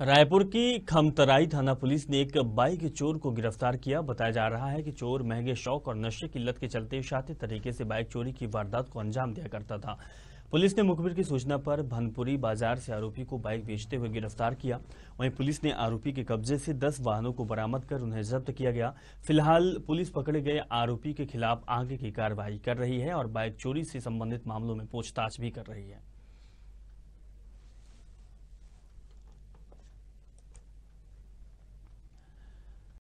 रायपुर की खमतराई थाना पुलिस ने एक बाइक चोर को गिरफ्तार किया बताया जा रहा है कि चोर महंगे शौक और नशे की लत के चलते शाति तरीके से बाइक चोरी की वारदात को अंजाम दिया करता था पुलिस ने मुखबिर की सूचना पर भनपुरी बाजार से आरोपी को बाइक बेचते हुए गिरफ्तार किया वहीं पुलिस ने आरोपी के कब्जे से 10 वाहनों को बरामद कर उन्हें जब्त किया गया फिलहाल पुलिस पकड़े गए आरोपी के खिलाफ आगे की कार्रवाई कर रही है और बाइक चोरी से संबंधित मामलों में पूछताछ भी कर रही है